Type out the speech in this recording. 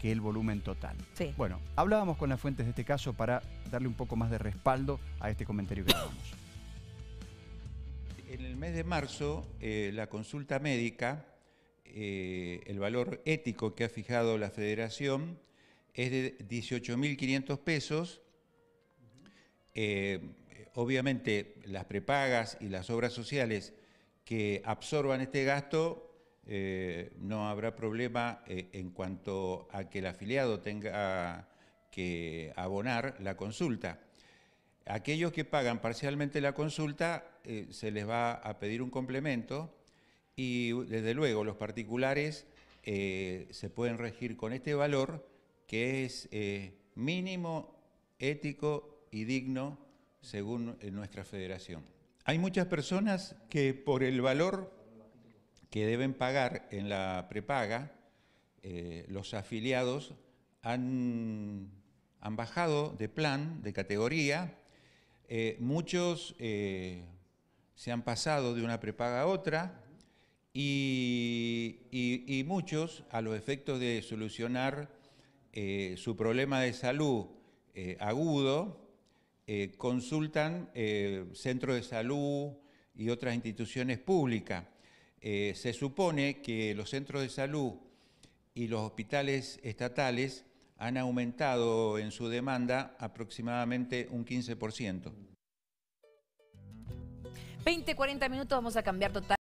que el volumen total. Bueno, hablábamos con las fuentes de este caso para darle un poco más de respaldo a este comentario que damos. En el mes de marzo, eh, la consulta médica, eh, el valor ético que ha fijado la federación es de 18.500 pesos. Eh, obviamente las prepagas y las obras sociales que absorban este gasto eh, no habrá problema eh, en cuanto a que el afiliado tenga que abonar la consulta. Aquellos que pagan parcialmente la consulta eh, se les va a pedir un complemento y desde luego los particulares se pueden regir con este valor que es mínimo, ético y digno según nuestra federación. Hay muchas personas que por el valor que deben pagar en la prepaga eh, los afiliados han, bajado de plan, de categoría. Eh, muchos eh, se han pasado de una prepaga a otra y, y muchos, a los efectos de solucionar su problema de salud agudo, consultan centros de salud y otras instituciones públicas. Eh, se supone que los centros de salud y los hospitales estatales han aumentado en su demanda aproximadamente un 15%. 20, 40 minutos, vamos a cambiar total.